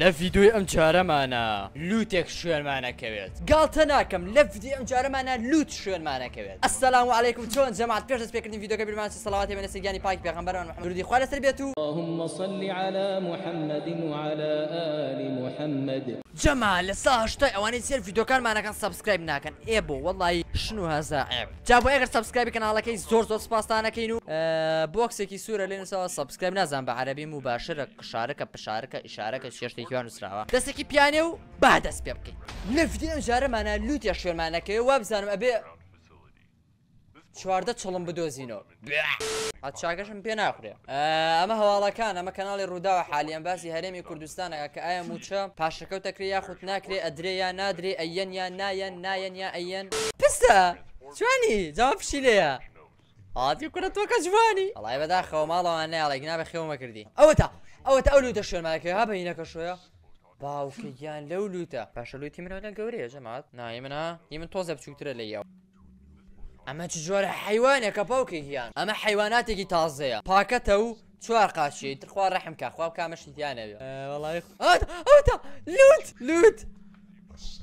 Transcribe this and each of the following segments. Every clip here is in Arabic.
لە ڤیددیوی ئەم چارەمانە لوتێک شوێنمانەکەوێت گالتە ناکەم لە ڤدی ئەم معنا لوت شوێنمانەکەوێت ئەسلام عیکم چۆن جەمات پێش پێکردنی ڤیددیوەکە بیرمان سەڵاتی منە سگیانی پاک بايك محمدی محمد سەر خالص و اللهم صل على محمد وعلى آل محمد جەما لە ساشتە ئەوانەی سێر یددیوکانمانەکان سبسکرایب ناکەن ئێ بۆ وڵی شن و هەزائب جا بۆ ئەگەر سبسکرایب کەناڵەکەی زۆر زۆر سپاسانەکەین و بۆکسێکی سوورە لێنسەوە سبسکرایب نازان بە عربی و باشرە قشارەکە پشارەکە ئشارەکە شێشتێکیوان نووسراوە دەستێکی پیانێ و با دەست پێ بکەین نفتی ئەم ژارەمانە لوتیا شوێنمانەکەی و وابزانم ئەبێ چواردە چڵم بدۆزینەوە ئاچاگەشم پێ ناخورێ ئەمە هەواڵەکان ئەمە کەناڵی ڕووداوە حالیان باسی هەرێمی کوردستانەکە کە ئایا موچە پاشەکە تەکری یاخود ناکرێ ئەدرێ یا نادرێ ئەەن یا نایەن نایەن یا ئەەن پستە چوانی جاوا پشی لەیە ئاتی کورە تۆکە جوانی ئەڵای بەداخەوە ماڵەوان نایڵێک نابە خێومە کردی ئەوەتە ئەوەتە ئەو لوتە شوێنماکە ها بەینەکە شوۆە باوکە گیان لەو لوتە پاشە لوتی منەوە گەورەیە ژەمات نایە منە ی من تۆزە بچووترە لە یاو اما ئەمە چ جۆرە حیوانێکە اما حیواناتی حیواناتێکی تازه پاکەتە و چوار قاشی تخوا ڕەحم کە خواب آتا لوت لوت او که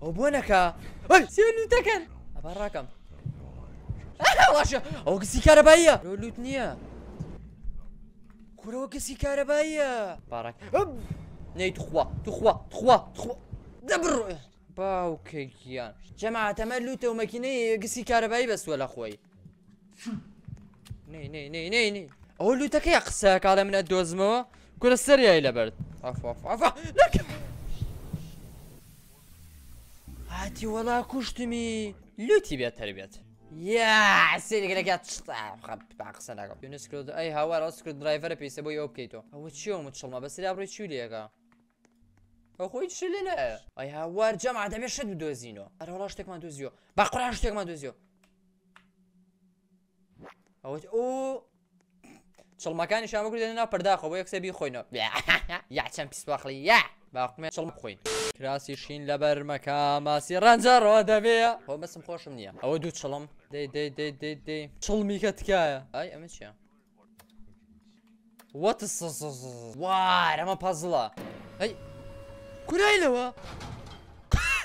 اوی ئەو بۆ نەکە لوتەکەن ئەبا اه باشە او کسی کار رو لوت نیا کورو کسی نییە کورەوە کەسی کارەباییە پارک نەی توخوا توخوا توخوا توخوا دەبڕ. ني جەماعتەمە لوتە و مەکینەی گسی کارەبایی بەسووە لە خۆی نی نی نی نی نی ئەو لوتەکەی قسە کاڵە منە دۆزمەوە کورە سەریایی لەبرد هاتی وەڵا کوشتمی لوتی بێت تەربێت یا سێگرەکە قسە ناکەم یونسکرد ئەی هاوار ڕاستکرد درایڤەرە پێیسە بۆ ئەو بکەیتەوە ئەوە چیەوە مچڵمە بەسری ڕێ چولیەکە بەخۆی چ من ئەی هاوار جەما دەبێت شت بدۆزینەوە ئەرەوەڵا شتێکمان دۆزیەوە باقڕان شتێکمان دۆزیەوە ئەوەت ئۆ چڵمەکانی شامە کردێننا پرداخەوە بۆ یەکسەبی خۆینەوە یا چەند پیسواخڵی یا باقمێ چڵم بخۆین کراسی شین لە بەرمەکە ماسی ڕەنجەڕەوە دەبێ هۆ بەسم خۆشم نییە ئەوە دوو چڵم دەی دەی دەی دەی دەی چڵمی کە تکایە ئای ئەمە چیە وەت وارەمە پەزڵە هەی کورایلەوە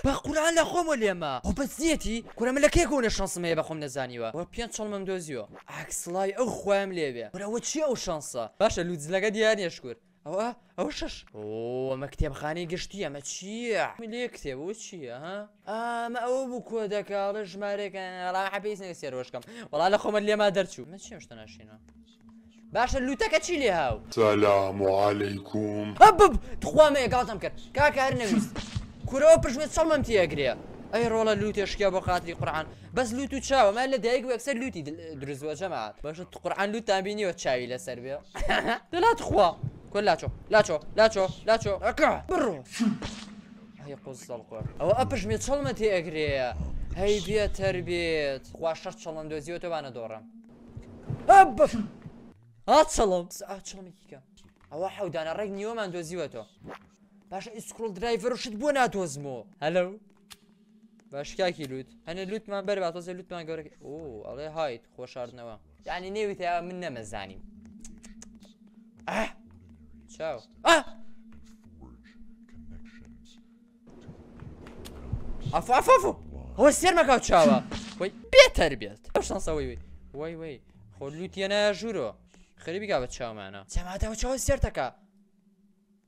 بە قوران لە خۆمە لێمە ئەو بەزیەتی کورەمە لە کێک بوونە شانسم هەیە بە خۆم نەزانیوە وە پێ چڵمم دۆزیوە ئاکسڵای ئەو خۆم لێوێ برەوە چی ئەو شانسە باشە لوزلەکە دیارێشکر ئەوە ئەو شش ئەمە کتێبخانەی گشتی ئەمە چییە لێ کتێبەوە چییە ئەمە ئەوە بوو کۆ دەکاڵە ژمارێکە ڕاحەپیس نەسێ ڕۆشکەم وڵا لە خۆمە لێما دەرچوو من چی شتە ناشینە. باش اللوتا چی لي هاو سەلامعالیکوم كورا دخوا مێ گاتم کرد کاکە هەر نەویست کورەوە پشمێت سەڵمم تیەگرێ ئەی ڕۆڵە لوتێشکیا بۆ خاتری قورآان بەس لوت و چاوە مە لە دایک وەکسەر لوتی دروزوە جەمات بەش قورآان لوت تابینیوە چاوی لا بێ دەلات خوا كل لاتشو لاتشو لاتشو لاتشو اكا برو هي قوز القر او ابش مي يا كريا هي بيا تربيت خواشر تشلم دوزيوتو انا دورم اب هاتسەڵم چڵمێکیکە ئەوە حەودانە ڕێک نیوەمان دۆزیوەتەوە باشە ئیسکرۆڵ درایڤەرشت بۆ باش هەلو باشکاکی لوت لوت من هەنێ لوتمان بەر باتۆزە لوتمان گەورە ئۆ ئەڵێ هایت خۆشاردنەوە یانی نێوی تیا من نەمەزانیم چاو ئەف ئەف ئەف هۆ سێرمەکەو چاوە وەی بێتەر بێت ئەو شانسەوەی وی وای وای خۆ لوتیە نەژوورەوە تا اما خەریبیگا بە چاومانە جەماتەوە چاوە سێرتەکە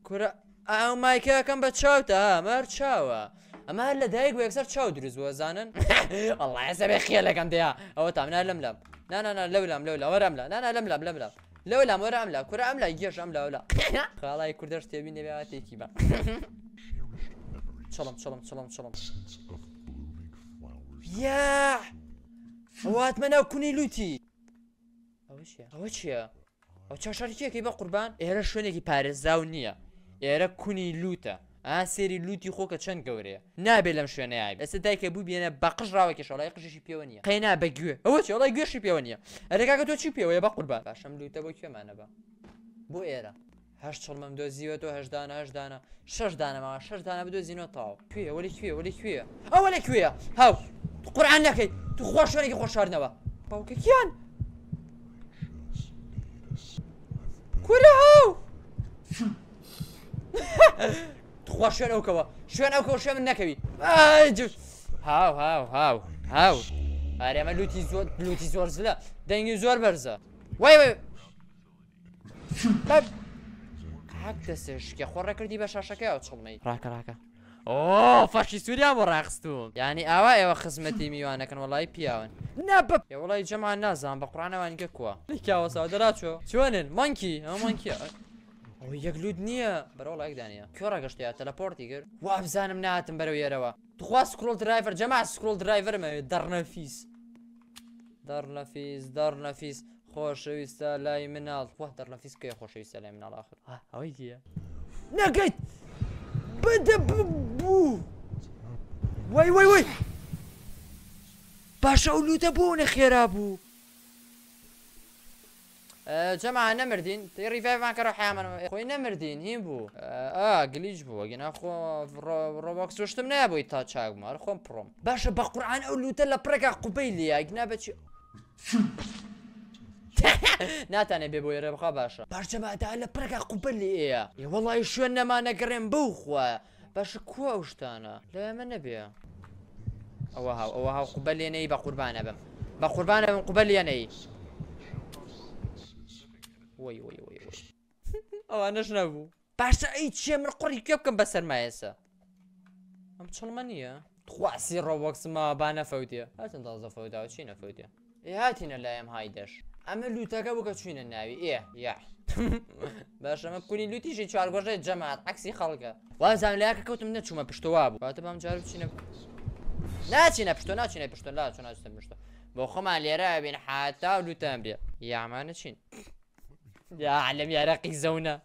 کورە ئەو مایکەکەم بە چاوتە مەر چاوە ئەمە لە دایک یەکسەر چاو لم لم ئەڵە بێ خێ لەگەم لم ئەوە لم لەم لم نانانا لم لم لم لم نانا لم لەم لم لەم لەولام لا لە کورە لا لای گێش ئەم لەولا خاڵای کوردەر تێبین دەبێتێکی بە چڵم چڵم چڵم چڵم یا واتمەناو کونی لوتی ئەوە چیە؟ ئەوە چییە؟ ئەو چاشارێکی بە قوربان ئێرە شوێنێکی پارێزاو نییە ئێرە کونی لوتە ئا سێری لوتی خۆکە چەند گەورەیە نابێ لەم شوێنەیە ئەس دایکە بوو بێنە بەقش ڕاوێکی شڵای قژشی پێوە نیە قەینا بەگوێ ئەوە چڵای گوێشی پێوە نیە ئەرێکاکە تۆ چی پێوەیە بە قوربان باشم لوتە بۆ کوێمانە بە بۆ ئێرە هەشت چڵمەم دۆزیوە تۆ هەشدانە هەشدانە شەشدانەمەوە شەشدانە بدۆزینەوە تاو کوێ وەلی کوێ وەلی کوێە ئەوە لە کوێە هاو قورآان نەکەیت تو خۆشێنێکی خۆشارنەوە باوکە کیان؟ کولا هاو تخوا شوێن ئەوکەوە شوێن ئەو کۆشێ من نەکەوی هاو هاو هاو هاو ئارێمە لوتی زۆر لوتی زۆر زلە دەنگی زۆر بەرزە وای حەک دەسێشکە خۆڕەکردی بە شاشەکەی ئەو چڵمەی ڕاکە ڕاکە ئۆ فەشی سووریا بۆ ڕاخستوم ینی ئاوا ئێوە خزمەتی میوانەکەن وڵی پیاون نەبە وڵی جەمان نازان بە قڕانەوانگە کووە لیکاوە ساودەراچۆ چۆنن مانکی ئەو مانکی ئەو یەکلود نییە بەرەو لایکدانە کۆڕە گەشتیا تەلەپۆرتی گر وا بزانم ناتم بەرەو یێرەوە دخوا سکرۆل درایڤەر جەما سکرۆل درایڤەرمە دەڕنەفیس دەڕنەفیس دەڕنەفیس خۆشەویستە لای مناڵ خوا دەڕنەفیس کێ خۆشەویستە لای مناڵ آخر ئەوەی دیە نەگەیت! بدبو وای وای وای باشە ئەولوتە بوونە خێرا بوو جەما يا تی ریڤایمان کەڕە حامەوە خۆی نەمردین هیم بوو گلیچ أه، آه، بووە گەنا خۆ ڕۆبکسشتم نابووی تا چاکمار خۆم پڕۆم باشە باشا قورآان اولو تلا پرەکە قبيلي لیاگنا بەچی ناتانێ بێ بۆ ێرە بخوا باشە پارچە بادا لە پرەکە قوپلی ئەیە ی وڵی شوێن نەمانەگەڕێن بخوا بەش کو ئەو شتانە لە من نەبێ ئەوە هاو ئەوە هاو قوبلێنەی بە قوربانە بم بە قوربانە من قوبلێنەی وی وی وی ئەوە نەش نەبوو باشە ئەی چێ من قڕی کێ بکەم بە سەرمایەسە ئەم چڵمە نییە خواسی ڕۆوەکسمە با نەفەوتێ هاتن تازە فەودا چی نەفەوتێ هاتینە لایم های دەش ئەمە لوتا بکە چینە ناوی ئێ یا باش ئەمە کولی لوتیشی چوارگۆژێت جەمات عکسی خەڵکە وازان لایکە کەوتم نەچوومە پشتوا بوو باتە بام جار بچینە ناچینە پشتۆ ناچینە پشتۆ لا چۆن ناچتە پشتۆ بۆ خۆمان لێرە بین حتا لوتەمبێ معنا چین یا علم نات زەونە ها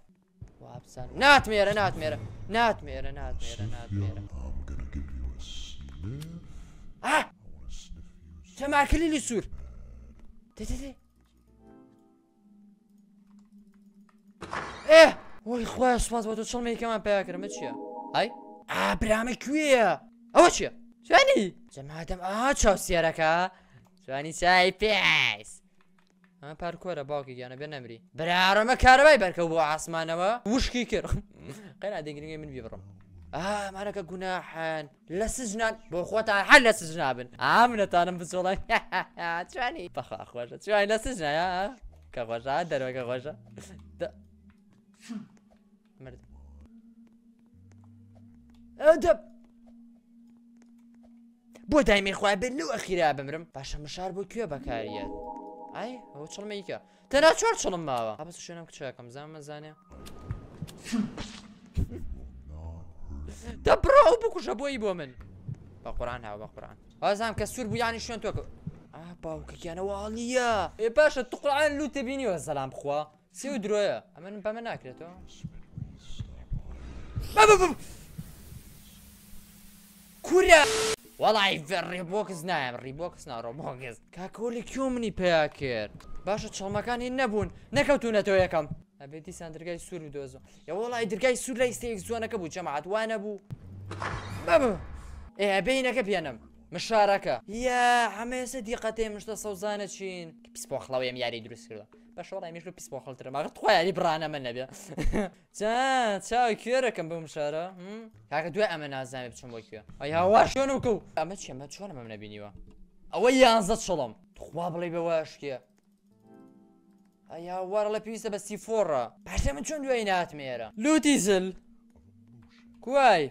ناتمێرە ناتمێرە ناتمێرە ناتمێرە ناتمێرە تەماکلیلی سوور. ئێ وی خخوای سواز بۆ تۆ چڵمێکەکەمان پیاکرم چییە؟ ئەی؟ ئابرامە کوێە؟ ئەوە چییە؟ جوانی جەمادەم ئا چاوسێرەکە جوانی چای پێس ئە پارکۆرە باوکی گیانە بێ نەمری برارەمە کارەبای بەرکە بۆ ئاسمانەوە وشکی کرد قەنا دەگرنگی من بیبڕم ئامانەکە گوناحان لە سژنان بۆ خۆتان هەر لە سژنابن ئامنەتانم شاني جوانی بەخواخۆشە شاني لا سژنایە يا خۆشە دروك خۆشە. مرد ئەدەب بۆ دایمی خوای بن لەو ئەخیرا بمرم باشە مشار بۆ کوێ بەکاریە ئای ئەوە چڵمەیکە تەنا چۆر چڵم ماوە ئەبس شوێنم کچەکەم زانمە زانێ دەبڕە ئەو بکوشە بۆی بۆ من بە قوران هاو بە قوران ئازانم کە سوور بویانی شوێن تۆکە باوکەکیانەوە هەڵیە ێ باشە توقعان لوتە بینیوە زەلام بخوا سی و درۆیە ئەمە بەمە ناکرێتەوە کورە وەڵی ڕێبۆکس نایم ڕیبۆکس ناڕۆبۆگەز کاکۆلی کیو منی پێیا کرد باشە چڵمەکانی نەبوون نەکەوتونەتەوە یەکەم ئەبێت دیسان درگای سوور و دۆزم یا وڵی درگای سوور لە ئیسێک زۆنەکە بوو جەماعات وانە بوو ئێبینەکە پێنم مشارەکە یا هەمەسە دیقەتێ مشتە سەوزانە چین پسپۆخڵەوەم یاری دروست کردە بە شۆڕای میژ پیس بۆ خەڵترە ماگەر خۆیانی برانە من امنا چاوی کوێرەکەم بم شارە کاکە دوای ئەمە نازانێت بچم بۆ کوێ ئەی هاوا شوێن وکە و ئەمە چێمە چۆن ئەمە نەبینیوە ئەوە یانزە شڵم خوا بڵێ بەوەشکێ ئەیا وەرە لە پێویستە بە سیفۆڕە پاشە من چۆن دوای ناتمێرە لوتی زل کوای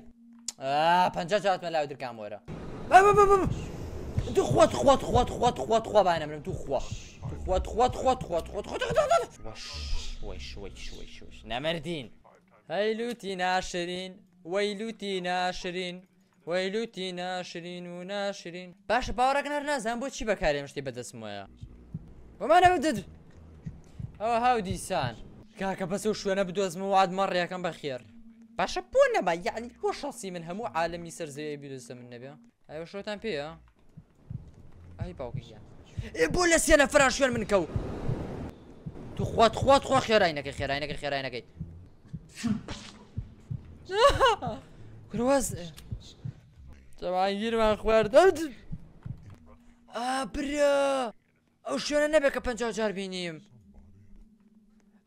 پنج جاتمە لاو درکام وەرە. تو خوا تو خوا تو خوا خوا تو خوا تو خوا خوا خوا خوا خوا خوا خوا خوا من هەموو عالمی سەرزەیە بیرزە من هی باوکیان ای إيه، بولا سي انا فران شوێن من كو تو خوات خوات خوا خێراینەکە خێراینەکە خێراینەکەی کرواز جەوانگیرمان اه برا او شو انا نبي پنج جار بینیم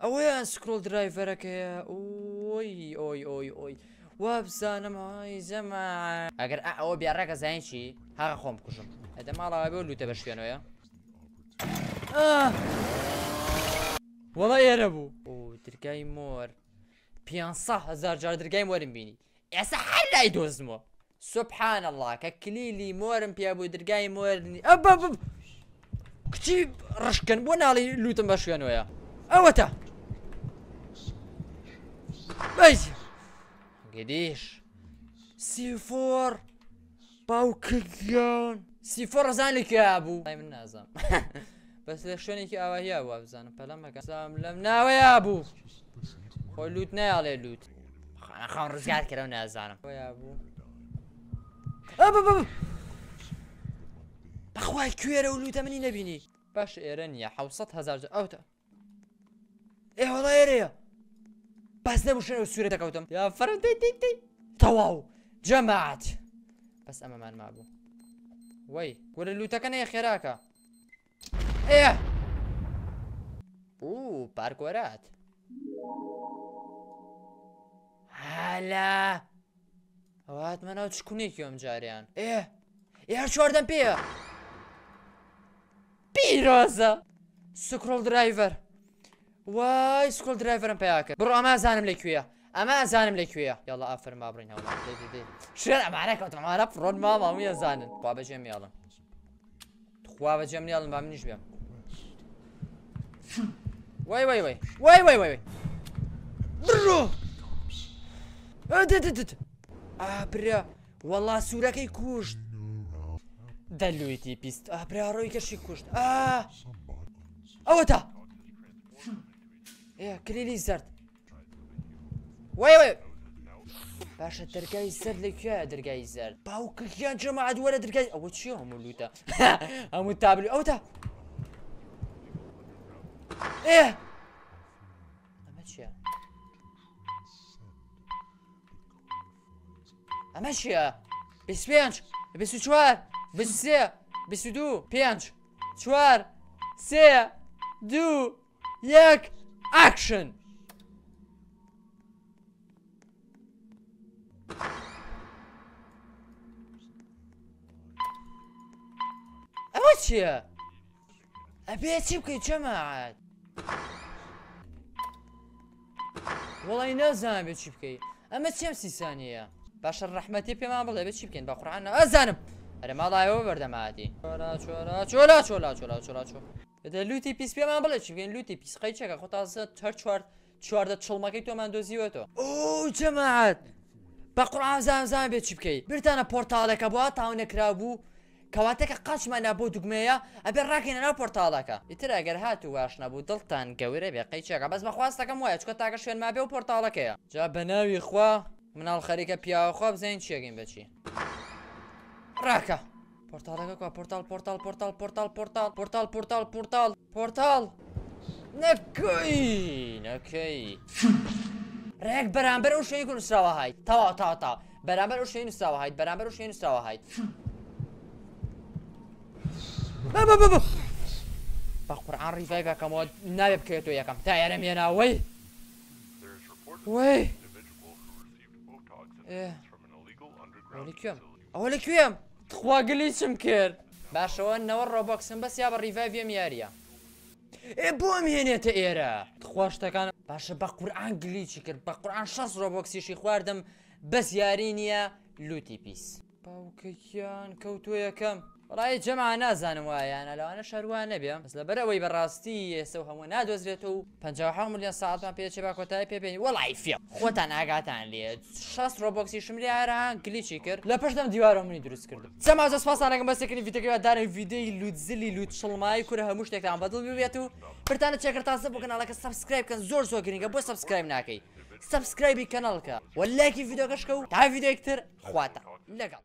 ئەوەیان سكرول درايفر ئۆی ئۆی ئۆی ئۆی وابزان معاي جماعة اگر او بيارك زين شي هاقا خوم بكشم هذا مالا بيو لوتا بشتوانو يا والله يا ربو او درقاي مور صح هزار جار درقاي مورن بيني اسا حلا يدوزمو سبحان الله ككليلي مورن بيابو درقاي مورني اب اب اب كتيب رشكن بونا علي لوتا بشتوانو يا اوتا هديش سيفور باوکیان سیفۆ ڕزانێکی کیا بوو من نازانم بەس لە شوێنێکی ئاواهیا بوو بزانم پەلە مەکەسام لەم ناوەیا بوو خۆی لووت نایڵێ لووت خان ڕزگار کردەوە نازانم بوو بەخوای کوێرە و لوتە منی نەبینی باش ئێرە نیە حوسەت هزار ئەوتە ئێ وڵای ئێرەیە بس ده مشان السورة تكوتهم يا فرد تي تي تي تواو جماعات بس أما ما نمابو وي ولا اللو تكنا يا إيه خيراكا إيه أوه ورات هلا وات من أوش كنيك يوم جاريان إيه إيه شو أردن بيا بيرازا سكرول درايفر وای سکۆل درایڤرم پیاکرد بڕۆ ئەمە زانم لەکوێە ئەمە ئەزانم لەکوێە یاڵە ئافر ما بڕین شێر ئەمانەکەوتمارە فڕۆن ما مامی ئەزانن خوا بەجێم یاڵم خوا بەجێم نیاڵم با منیش بێم وای وای وای وای وای وای بڕۆ ئابرا وەڵا سوورەکەی کوشت دەلویتی پیست ئابرا ڕۆی کەشی کوشت ئەوە تا ايه كلي لي الزرد وي وي باش الدرقاي الزرد لك يا درقاي الزرد باو كيان جماعة ولا درقاي او تشي هم ولوتا هم تابلو او تا ايه اما تشي اما تشي بس بيانش بس شوار بس سي بس دو بيانش شوار سي دو ياك Action! أوتيا أبي أتيبك يا جماعة والله نازانم بێت چی بکەیت ئەمە چێم سیسانیە باشە ڕەحمەتی پێمان بڵێ بێت چی بکەین بە قڕان ئەزانم ئەرە ماڵایەوە بەردەمادی چۆلا چۆلا چۆلا چۆلا چۆلا چۆ لوتی پیس پێمان بڵێ چی بگەن لوتی پیسقی چەکە خۆ تازە چەر چوار چواردە چڵمەکەی تۆمان دۆزیوەتەوە ئەو جەماعات بە قڕان زانزان بێت چی بکەیت برتانە پۆرتالەکە بووە تاونەکرا بوو کەواتەکە قاچمانە بۆ دوگمەیە ئەبێ ڕاکێنە ناو پۆرتالەکە ئیتر ئەگەر هات و واشنا بوو دڵتان گەورە بێ قەی چێکە بەس بەخواستەکەم وایە چکە تاکە شوێنما بێ و پۆرتالەکەیە جا بە ناوی خوا مناڵ خەریکە پیاوەخوا بزین چێگەین بچی ڕاکە. Portal, kakva, portal, portal, portal, portal, portal, portal, portal, portal, portal. نەکەین نەکەی ڕێک بەرامبەر و شەی نووسراوە هاید تاوا تا تا بەرامبەر و شەی نووسراوە هاید بەرامبەر و شەی نووسراوە هاید بە قورآان ڕیفایکەکەمەوە ناوێ بکەێتەوە یەکەم تا یارم هێناوەی وی ئەوە لەکوێم خواگلیچم کرد باشەوە نەوە ڕۆبکسم بەس یا بە ڕیڤاڤێم یاریە ئێ بۆم هێنێتە ئێرە خۆشتەکان باشە بە قورآان گلیچی کرد بە قورآان شەس ڕۆبکسیشی خواردم بەس یاری نییە لوتی پیس باوکەکیان کەوتۆ یەکەم ڕای جەما نازانم وایەنە لەوانە شەروان نەبێ لە بەرەوەی بەڕاستی ئێستا هەموو نادۆزرێت و 50 میلیۆن ساعتمان پێچێ با کۆتای پێبێنی وڵی فێ خۆتان ئاگاتان لێ 6 ڕۆبکسی شمری ئاران کلیچی کرد لە پشتم دیوارە منی دروست کردم چەمازە سپاسانەکەم بەسەکردنی ڤیدەکەی دارن ڤیددەی لوودزلی لووت شڵمای کورە هەموو شتێکتان بەدڵ بێت و پرتانە چێکرتاسە بۆ کەناڵەکە سبسکرایبکەن زۆر زۆر گرنگە بۆ سبسکرایب ناکەی سبسکرایبی کەناڵکە وەلاکی ڤیددیۆکەشکە و تا ڤیددیوەکتر خواتە لەگەڵ